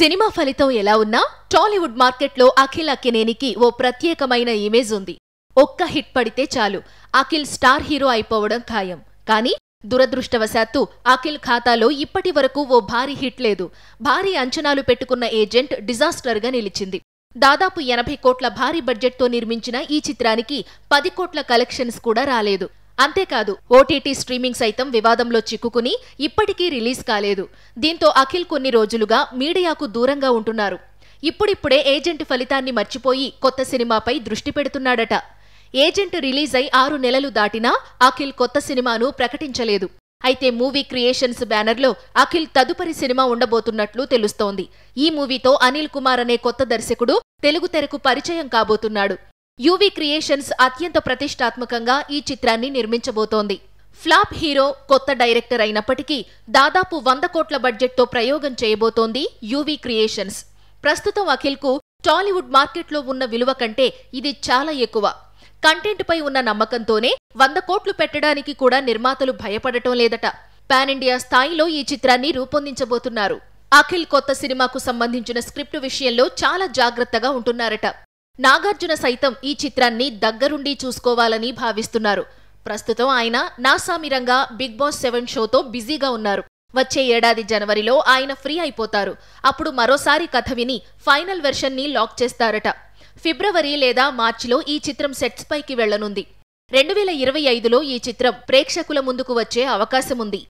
cinema ఫలితం ఎలా ఉన్నా టాలీవుడ్ మార్కెట్లో అఖిల్ అక్కినేనికి ఓ ప్రత్యేకమైన ఇమేజ్ ఉంది ఒక్క హిట్ పడితే చాలు అఖిల్ స్టార్ హీరో అయిపోవడం ఖాయం కానీ దురదృష్టవశాత్తు అఖిల్ ఖాతాలో ఇప్పటి వరకు ఓ భారీ హిట్ లేదు భారీ అంచనాలు పెట్టుకున్న ఏజెంట్ డిజాస్టర్గా నిలిచింది దాదాపు ఎనభై కోట్ల భారీ బడ్జెట్తో నిర్మించిన ఈ చిత్రానికి పది కోట్ల కలెక్షన్స్ కూడా రాలేదు అంతేకాదు ఓటీటీ స్ట్రీమింగ్ సైతం వివాదంలో చిక్కుకుని ఇప్పటికీ రిలీజ్ కాలేదు దీంతో అఖిల్ కొన్ని రోజులుగా మీడియాకు దూరంగా ఉంటున్నారు ఇప్పుడిప్పుడే ఏజెంట్ ఫలితాన్ని మర్చిపోయి కొత్త సినిమాపై దృష్టి పెడుతున్నాడట ఏజెంట్ రిలీజ్ అయి ఆరు నెలలు దాటినా అఖిల్ కొత్త సినిమాను ప్రకటించలేదు అయితే మూవీ క్రియేషన్స్ బ్యానర్లో అఖిల్ తదుపరి సినిమా ఉండబోతున్నట్లు తెలుస్తోంది ఈ మూవీతో అనిల్ కుమార్ అనే కొత్త దర్శకుడు తెలుగు తెరకు పరిచయం కాబోతున్నాడు యువీ క్రియేషన్స్ అత్యంత ప్రతిష్టాత్మకంగా ఈ చిత్రాన్ని నిర్మించబోతోంది ఫ్లాప్ హీరో కొత్త డైరెక్టర్ అయినప్పటికీ దాదాపు వంద కోట్ల బడ్జెట్తో ప్రయోగం చేయబోతోంది యూవీ క్రియేషన్స్ ప్రస్తుతం అఖిల్కు టాలీవుడ్ మార్కెట్లో ఉన్న విలువ కంటే ఇది చాలా ఎక్కువ కంటెంట్పై ఉన్న నమ్మకంతోనే వంద కోట్లు పెట్టడానికి కూడా నిర్మాతలు భయపడటం లేదట పాన్ ఇండియా స్థాయిలో ఈ చిత్రాన్ని రూపొందించబోతున్నారు అఖిల్ కొత్త సినిమాకు సంబంధించిన స్క్రిప్ట్ విషయంలో చాలా జాగ్రత్తగా ఉంటున్నారట నాగార్జున సైతం ఈ చిత్రాన్ని దగ్గరుండి చూసుకోవాలని భావిస్తున్నారు ప్రస్తుతం ఆయన నాసామిరంగా బిగ్ బాస్ సెవెన్ షోతో బిజీగా ఉన్నారు వచ్చే ఏడాది జనవరిలో ఆయన ఫ్రీ అయిపోతారు అప్పుడు మరోసారి కథ విని ఫైనల్ వెర్షన్ని లాక్ చేస్తారట ఫిబ్రవరి లేదా మార్చిలో ఈ చిత్రం సెట్స్ పైకి వెళ్లనుంది రెండు వేల ఇరవై ఐదులో ఈ చిత్రం ప్రేక్షకుల ముందుకు వచ్చే అవకాశముంది